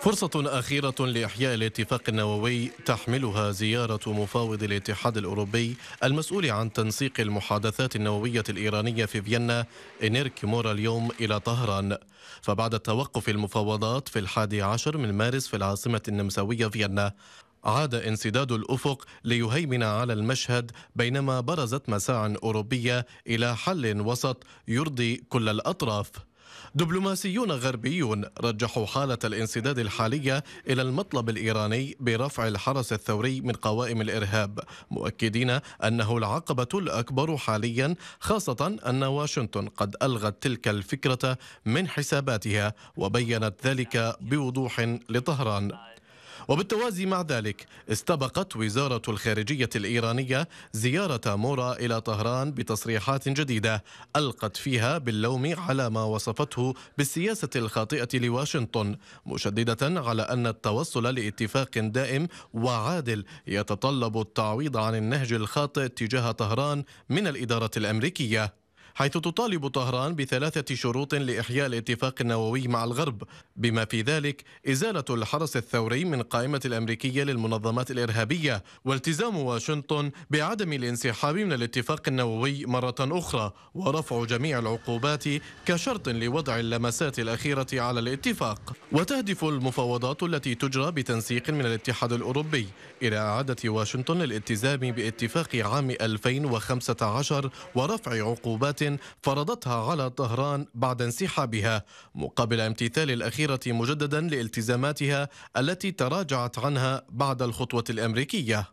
فرصة أخيرة لإحياء الاتفاق النووي تحملها زيارة مفاوض الاتحاد الأوروبي المسؤول عن تنسيق المحادثات النووية الإيرانية في فيينا إنيرك مورا اليوم إلى طهران فبعد توقف المفاوضات في الحادي عشر من مارس في العاصمة النمساوية فيينا عاد انسداد الافق ليهيمن على المشهد بينما برزت مساع اوروبيه الى حل وسط يرضي كل الاطراف دبلوماسيون غربيون رجحوا حالة الانسداد الحالية إلى المطلب الإيراني برفع الحرس الثوري من قوائم الإرهاب مؤكدين أنه العقبة الأكبر حاليا خاصة أن واشنطن قد ألغت تلك الفكرة من حساباتها وبينت ذلك بوضوح لطهران وبالتوازي مع ذلك استبقت وزارة الخارجية الإيرانية زيارة مورا إلى طهران بتصريحات جديدة ألقت فيها باللوم على ما وصفته بالسياسة الخاطئة لواشنطن مشددة على أن التوصل لاتفاق دائم وعادل يتطلب التعويض عن النهج الخاطئ تجاه طهران من الإدارة الأمريكية حيث تطالب طهران بثلاثة شروط لإحياء الاتفاق النووي مع الغرب بما في ذلك إزالة الحرس الثوري من قائمة الأمريكية للمنظمات الإرهابية والتزام واشنطن بعدم الانسحاب من الاتفاق النووي مرة أخرى ورفع جميع العقوبات كشرط لوضع اللمسات الأخيرة على الاتفاق وتهدف المفاوضات التي تجرى بتنسيق من الاتحاد الأوروبي إلى إعادة واشنطن للالتزام باتفاق عام 2015 ورفع عقوبات فرضتها على طهران بعد انسحابها مقابل امتثال الأخيرة مجددا لالتزاماتها التي تراجعت عنها بعد الخطوة الأمريكية